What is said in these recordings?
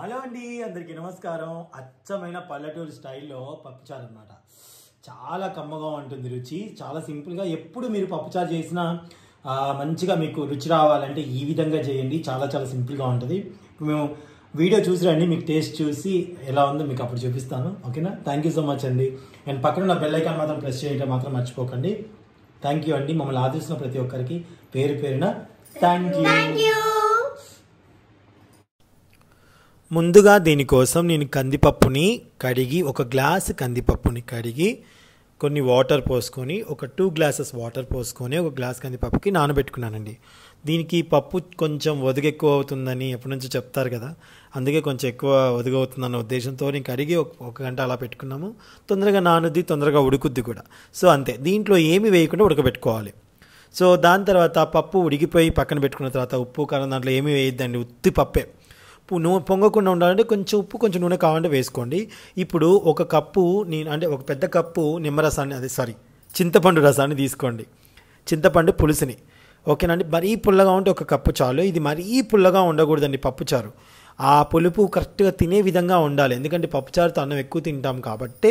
Hello అండి అందరికీ నమస్కారం అచ్చమైన పల్లెటూరు స్టైల్లో పప్పుచారు అనమాట చాలా కమ్మగా ఉంటుంది రుచి చాలా సింపుల్గా ఎప్పుడు మీరు పప్పుచారు చేసినా మంచిగా మీకు రుచి రావాలంటే ఈ విధంగా చేయండి చాలా చాలా సింపుల్గా ఉంటుంది మేము వీడియో చూసిరండి మీకు టేస్ట్ చూసి ఎలా ఉందో మీకు అప్పుడు చూపిస్తాను ఓకేనా థ్యాంక్ యూ సో మచ్ అండి నేను పక్కన ఉన్న బెల్లైకాన్ మాత్రం ప్రెస్ చేయడం మాత్రం మర్చిపోకండి థ్యాంక్ యూ అండి మమ్మల్ని ఆదరిస్తున్న ప్రతి ఒక్కరికి పేరు పేరున థ్యాంక్ యూ ముందుగా దీనికోసం నేను కందిపప్పుని కడిగి ఒక గ్లాస్ కందిపప్పుని కడిగి కొన్ని వాటర్ పోసుకొని ఒక టూ గ్లాసెస్ వాటర్ పోసుకొని ఒక గ్లాస్ కందిపప్పుకి నానబెట్టుకున్నానండి దీనికి పప్పు కొంచెం ఒదుగు ఎక్కువ అవుతుందని ఎప్పటి నుంచో చెప్తారు కదా అందుకే కొంచెం ఎక్కువ ఒదుగు అవుతుందన్న ఉద్దేశంతో నేను కడిగి ఒక గంట అలా పెట్టుకున్నాము తొందరగా నానుద్ది తొందరగా ఉడుకుద్ది కూడా సో అంతే దీంట్లో ఏమి వేయకుండా ఉడకబెట్టుకోవాలి సో దాని తర్వాత పప్పు ఉడికిపోయి పక్కన పెట్టుకున్న తర్వాత ఉప్పు కారం దాంట్లో ఏమీ వేయద్దండి ఉత్తి పప్పే నూనె పొంగకుండా ఉండాలంటే కొంచెం ఉప్పు కొంచెం నూనె కావాలంటే వేసుకోండి ఇప్పుడు ఒక కప్పు నేను అంటే ఒక పెద్ద కప్పు నిమ్మరసాన్ని అదే సారీ చింతపండు రసాన్ని తీసుకోండి చింతపండు పులుసుని ఓకేనండి మరీ పుల్లగా ఉంటే ఒక కప్పు చాలు ఇది మరీ పుల్లగా ఉండకూడదండి పప్పుచారు ఆ పులుపు కరెక్ట్గా తినే విధంగా ఉండాలి ఎందుకంటే పప్పుచారుతో అన్నం ఎక్కువ తింటాం కాబట్టి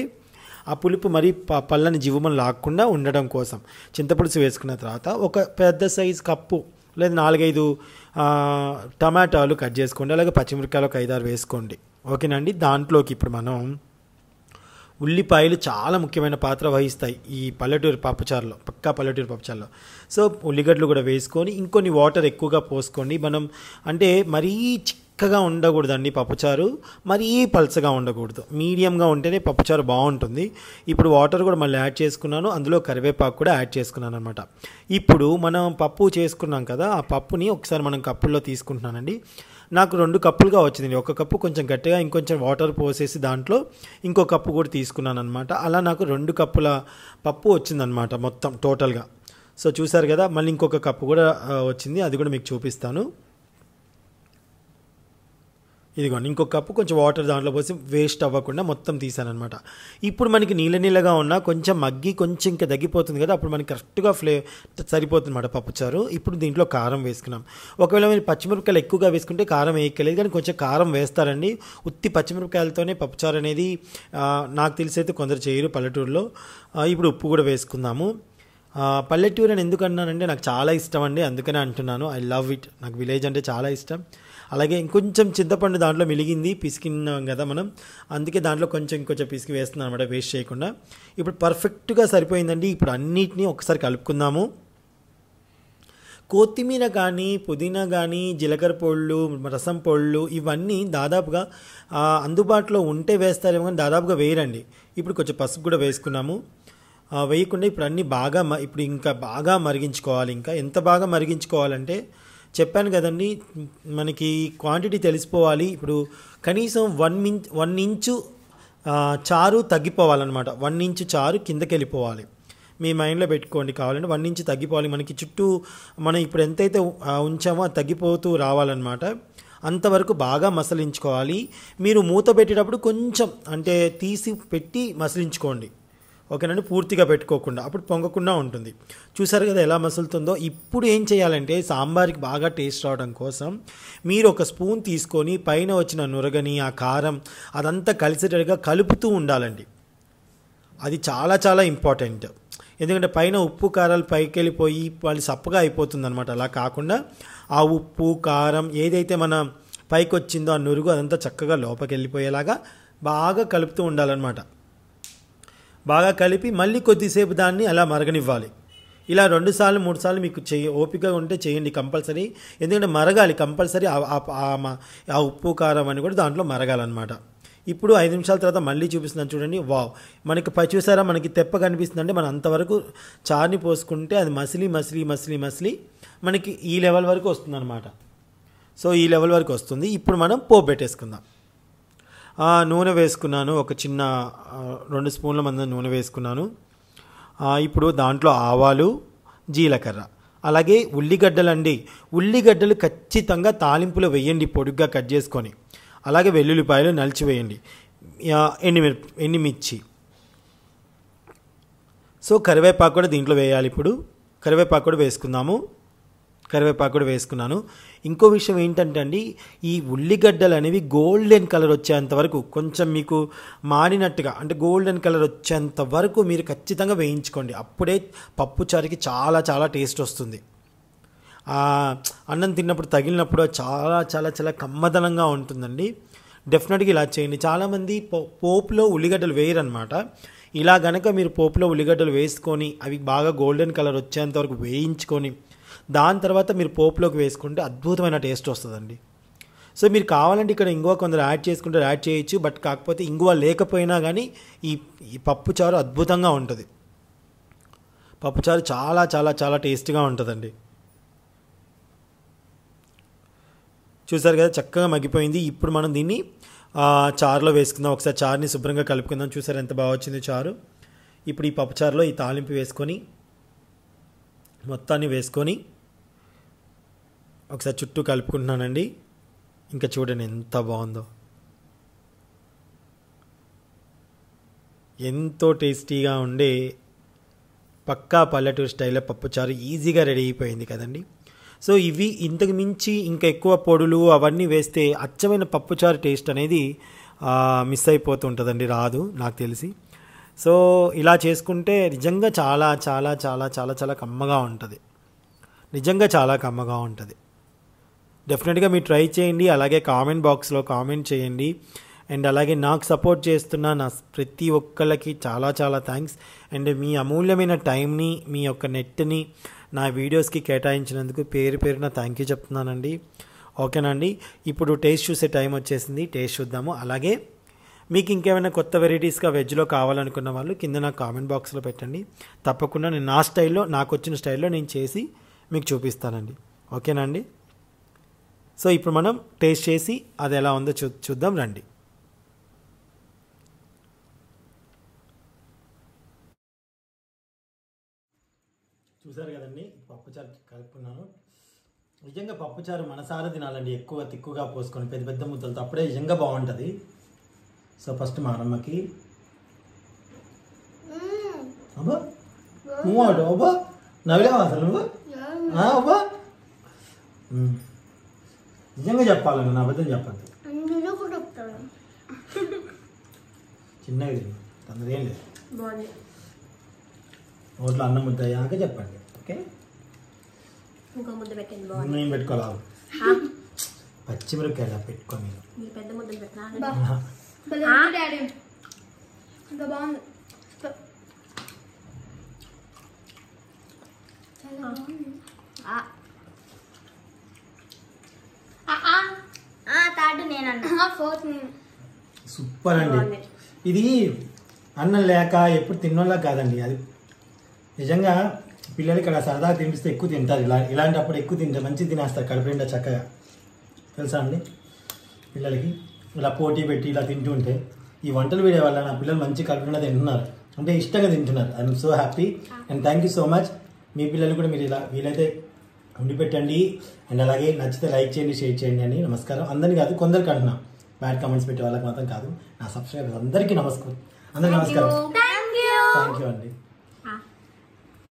ఆ పులుపు మరీ పళ్ళని జీవమని లాక్కుండా ఉండడం కోసం చింతపులుసు వేసుకున్న తర్వాత ఒక పెద్ద సైజు కప్పు లేదా నాలుగైదు టమాటాలు కట్ చేసుకోండి అలాగే పచ్చిమిరకాయలు ఒక ఐదారు వేసుకోండి ఓకేనండి దాంట్లోకి ఇప్పుడు మనం ఉల్లిపాయలు చాలా ముఖ్యమైన పాత్ర వహిస్తాయి ఈ పల్లెటూరు పప్పుచారులో పక్కా పల్లెటూరు పప్పుచారులో సో ఉల్లిగడ్డలు కూడా వేసుకొని ఇంకొన్ని వాటర్ ఎక్కువగా పోసుకోండి మనం అంటే మరీ చిక్కగా ఉండకూడదండి పప్పుచారు మరీ పల్చగా ఉండకూడదు మీడియంగా ఉంటేనే పప్పుచారు బాగుంటుంది ఇప్పుడు వాటర్ కూడా మళ్ళీ యాడ్ చేసుకున్నాను అందులో కరివేపాకు కూడా యాడ్ చేసుకున్నాను అనమాట ఇప్పుడు మనం పప్పు చేసుకున్నాం కదా ఆ పప్పుని ఒకసారి మనం కప్పుల్లో తీసుకుంటున్నానండి నాకు రెండు కప్పులుగా వచ్చింది ఒక కప్పు కొంచెం గట్టిగా ఇంకొంచెం వాటర్ పోసేసి దాంట్లో ఇంకో కప్పు కూడా తీసుకున్నాను అనమాట అలా నాకు రెండు కప్పుల పప్పు వచ్చిందనమాట మొత్తం టోటల్గా సో చూసారు కదా మళ్ళీ ఇంకొక కప్పు కూడా వచ్చింది అది కూడా మీకు చూపిస్తాను ఇదిగోండి ఇంకొక కప్పు కొంచెం వాటర్ దాంట్లో పోసి వేస్ట్ అవ్వకుండా మొత్తం తీసానమాట ఇప్పుడు మనకి నీళ్ళ నీళ్ళగా ఉన్నా కొంచెం మగ్గి కొంచెం ఇంకా తగ్గిపోతుంది కదా అప్పుడు మనకి కరెక్ట్గా ఫ్లే సరిపోతుంది అనమాట పప్పుచారు ఇప్పుడు దీంట్లో కారం వేసుకున్నాం ఒకవేళ మీరు పచ్చిమిరపకాయలు ఎక్కువగా వేసుకుంటే కారం వేయక్కలేదు కానీ కొంచెం కారం వేస్తారండి ఉత్తి పచ్చిమిరపకాయలతోనే పప్పుచారు అనేది నాకు తెలిసి అయితే కొందరు చేయరు పల్లెటూరులో ఇప్పుడు ఉప్పు కూడా వేసుకుందాము పల్లెటూరు అని ఎందుకు అన్నానంటే నాకు చాలా ఇష్టం అండి అందుకనే అంటున్నాను ఐ లవ్ ఇట్ నాకు విలేజ్ అంటే చాలా ఇష్టం అలాగే ఇంకొంచెం చింతపండు దాంట్లో మిలిగింది పిసికిన్నాం కదా మనం అందుకే దాంట్లో కొంచెం ఇంకొంచెం పిసికి వేస్తున్నాం అనమాట వేస్ట్ చేయకుండా ఇప్పుడు పర్ఫెక్ట్గా సరిపోయిందండి ఇప్పుడు అన్నిటినీ ఒకసారి కలుపుకుందాము కొత్తిమీర కానీ పుదీనా కానీ జీలకర్ర పొళ్ళు రసం పొళ్ళు ఇవన్నీ దాదాపుగా అందుబాటులో ఉంటే వేస్తారేమో కానీ దాదాపుగా వేయరండి ఇప్పుడు కొంచెం పసుపు కూడా వేసుకున్నాము వేయకుండా ఇప్పుడు అన్నీ బాగా ఇప్పుడు ఇంకా బాగా మరిగించుకోవాలి ఇంకా ఎంత బాగా మరిగించుకోవాలంటే చెప్పాను కదండి మనకి క్వాంటిటీ తెలిసిపోవాలి ఇప్పుడు కనీసం వన్ మిన్ వన్ ఇంచు చారు తగ్గిపోవాలన్నమాట వన్ ఇంచు చారు కిందకి వెళ్ళిపోవాలి మీ మైండ్లో పెట్టుకోండి కావాలంటే వన్ ఇంచు తగ్గిపోవాలి మనకి చుట్టూ మనం ఇప్పుడు ఎంతైతే ఉంచామో తగ్గిపోతూ రావాలన్నమాట అంతవరకు బాగా మసలించుకోవాలి మీరు మూత పెట్టేటప్పుడు కొంచెం అంటే తీసి పెట్టి మసలించుకోండి ఓకేనండి పూర్తిగా పెట్టుకోకుండా అప్పుడు పొంగకుండా ఉంటుంది చూసారు కదా ఎలా మసులుతుందో ఇప్పుడు ఏం చేయాలంటే సాంబార్కి బాగా టేస్ట్ రావడం కోసం మీరు ఒక స్పూన్ తీసుకొని పైన వచ్చిన నురగని ఆ కారం అదంతా కలిసేటట్టుగా కలుపుతూ ఉండాలండి అది చాలా చాలా ఇంపార్టెంట్ ఎందుకంటే పైన ఉప్పు కారాలు పైకి వెళ్ళిపోయి వాళ్ళు సప్పగా అయిపోతుంది అనమాట అలా కాకుండా ఆ ఉప్పు కారం ఏదైతే మన పైకి వచ్చిందో ఆ నురుగు అదంతా చక్కగా లోపలికి వెళ్ళిపోయేలాగా బాగా కలుపుతూ ఉండాలన్నమాట బాగా కలిపి మళ్ళీ కొద్దిసేపు దాన్ని అలా మరగనివ్వాలి ఇలా రెండుసార్లు మూడు సార్లు మీకు చేయ ఓపికగా ఉంటే చేయండి కంపల్సరీ ఎందుకంటే మరగాలి కంపల్సరీ ఆ ఉప్పు కారం అని కూడా దాంట్లో మరగాలన్నమాట ఇప్పుడు ఐదు నిమిషాల తర్వాత మళ్ళీ చూపిస్తున్నాను చూడండి వావ్ మనకి ప చూసారా మనకి తెప్ప కనిపిస్తుందంటే మనం అంతవరకు చార్ని పోసుకుంటే అది మసిలి మసిలి మసిలి మసిలి మనకి ఈ లెవెల్ వరకు వస్తుందన్నమాట సో ఈ లెవెల్ వరకు వస్తుంది ఇప్పుడు మనం పోపు పెట్టేసుకుందాం నూనె వేసుకున్నాను ఒక చిన్న రెండు స్పూన్ల మంది నూనె వేసుకున్నాను ఇప్పుడు దాంట్లో ఆవాలు జీలకర్ర అలాగే ఉల్లిగడ్డలు అండి ఉల్లిగడ్డలు ఖచ్చితంగా తాలింపులో వేయండి పొడుగ్గా కట్ చేసుకొని అలాగే వెల్లుల్లిపాయలు నలిచి వేయండి ఎండిమిరప ఎండిమిర్చి సో కరివేపాకు కూడా దీంట్లో వేయాలి ఇప్పుడు కరివేపాకు కూడా వేసుకుందాము కరివేపాకు కూడా వేసుకున్నాను ఇంకో విషయం ఏంటంటే అండి ఈ ఉల్లిగడ్డలు అనేవి గోల్డెన్ కలర్ వచ్చేంత వరకు కొంచెం మీకు మాడినట్టుగా అంటే గోల్డెన్ కలర్ వచ్చేంత వరకు మీరు ఖచ్చితంగా వేయించుకోండి అప్పుడే చారికి చాలా చాలా టేస్ట్ వస్తుంది అన్నం తిన్నప్పుడు తగిలినప్పుడు చాలా చాలా చాలా కమ్మదనంగా ఉంటుందండి డెఫినెట్గా ఇలా చేయండి చాలామంది పో పోపులో ఉల్లిగడ్డలు వేయరనమాట ఇలా గనక మీరు పోపులో ఉల్లిగడ్డలు వేసుకొని అవి బాగా గోల్డెన్ కలర్ వచ్చేంత వరకు వేయించుకొని దాని తర్వాత మీరు పోపులోకి వేసుకుంటే అద్భుతమైన టేస్ట్ వస్తుందండి సో మీరు కావాలంటే ఇక్కడ ఇంగువ కొందరు యాడ్ చేసుకుంటే యాడ్ చేయొచ్చు బట్ కాకపోతే ఇంగువ లేకపోయినా కానీ ఈ ఈ పప్పుచారు అద్భుతంగా ఉంటుంది పప్పుచారు చాలా చాలా చాలా టేస్ట్గా ఉంటుందండి చూసారు కదా చక్కగా మగ్గిపోయింది ఇప్పుడు మనం దీన్ని చారులో వేసుకుందాం ఒకసారి చారుని శుభ్రంగా కలుపుకుందాం చూసారు ఎంత బాగా వచ్చింది చారు ఇప్పుడు ఈ పప్పుచారులో ఈ తాలింపు వేసుకొని మొత్తాన్ని వేసుకొని ఒకసారి చుట్టూ కలుపుకుంటున్నానండి ఇంకా చూడండి ఎంత బాగుందో ఎంతో టేస్టీగా ఉండే పక్కా పల్లెటూరు స్టైల్లో పప్పుచారు ఈజీగా రెడీ అయిపోయింది కదండి సో ఇవి ఇంతకు మించి ఇంకా ఎక్కువ పొడులు అవన్నీ వేస్తే అచ్చమైన పప్పుచారు టేస్ట్ అనేది మిస్ అయిపోతుంటుందండి రాదు నాకు తెలిసి సో ఇలా చేసుకుంటే నిజంగా చాలా చాలా చాలా చాలా చాలా కమ్మగా ఉంటుంది నిజంగా చాలా కమ్మగా ఉంటుంది డెఫినెట్గా మీరు ట్రై చేయండి అలాగే కామెంట్ బాక్స్లో కామెంట్ చేయండి అండ్ అలాగే నాకు సపోర్ట్ చేస్తున్న నా ప్రతి ఒక్కళ్ళకి చాలా చాలా థ్యాంక్స్ అండ్ మీ అమూల్యమైన టైంని మీ యొక్క నెట్ని నా వీడియోస్కి కేటాయించినందుకు పేరు పేరున థ్యాంక్ యూ చెప్తున్నానండి ఓకేనండి ఇప్పుడు టేస్ట్ చూసే టైం వచ్చేసింది టేస్ట్ చూద్దాము అలాగే మీకు ఇంకేమైనా కొత్త వెరైటీస్గా వెజ్లో కావాలనుకున్న వాళ్ళు కింద నా కామెంట్ బాక్స్లో పెట్టండి తప్పకుండా నేను నా స్టైల్లో నాకు వచ్చిన స్టైల్లో నేను చేసి మీకు చూపిస్తానండి ఓకేనండి సో ఇప్పుడు మనం టేస్ట్ చేసి అది ఎలా ఉందో చూ చూద్దాం రండి చూసారు కదండి పప్పుచారు కలుపుకున్నాను నిజంగా పప్పుచారు మనసారా తినాలండి ఎక్కువ తిక్కుగా పోసుకొని పెద్ద పెద్ద ముద్దలతో అప్పుడే నిజంగా బాగుంటుంది సో ఫస్ట్ మా అమ్మకి అబ్బా అబ్బా నవ్వులేవా అబ్బా నిజంగా చెప్పాలన్న నా అబద్ధం చెప్పద్దు చిన్నగా తిన్నాను తొందర ఏం లేదు నోట్లో అన్నం ముద్ద అయ్యాక చెప్పండి ఓకే ఇంకో ముద్ద పెట్టండి బాగుంది నేను పెట్టుకోవాలి పచ్చిమిరపకాయలు పెట్టుకో మీరు పెద్ద ముద్దలు పెట్టినా Ah. Ah. Ah, సూపర్ అండి ఇది అన్నం లేక ఎప్పుడు తినోళ్ళ కాదండి అది నిజంగా పిల్లలు ఇక్కడ సరదా తినిపిస్తే ఎక్కువ తింటారు ఇలా ఇలాంటప్పుడు ఎక్కువ తింటారు మంచిగా తినేస్తారు కడుపు నిండా చక్కగా తెలుసా అండి పిల్లలకి ఇలా పోటీ పెట్టి ఇలా తింటుంటే ఈ వంటలు వీడే వల్ల నా పిల్లలు మంచి కలుపుకుండా తింటున్నారు అంటే ఇష్టంగా తింటున్నారు I'm so happy and thank you so much మీ పిల్లలు కూడా మీరు ఇలా వీలైతే ఉండి పెట్టండి అండ్ అలాగే నచ్చితే లైక్ చేయండి షేర్ చేయండి అని నమస్కారం అందరినీ కాదు కొందరికి అంటున్నా బ్యాడ్ కామెంట్స్ పెట్టే వాళ్ళకి మాత్రం కాదు నా సబ్స్క్రైబర్స్ అందరికీ నమస్కారం అందరికీ నమస్కారం థ్యాంక్ యూ అండి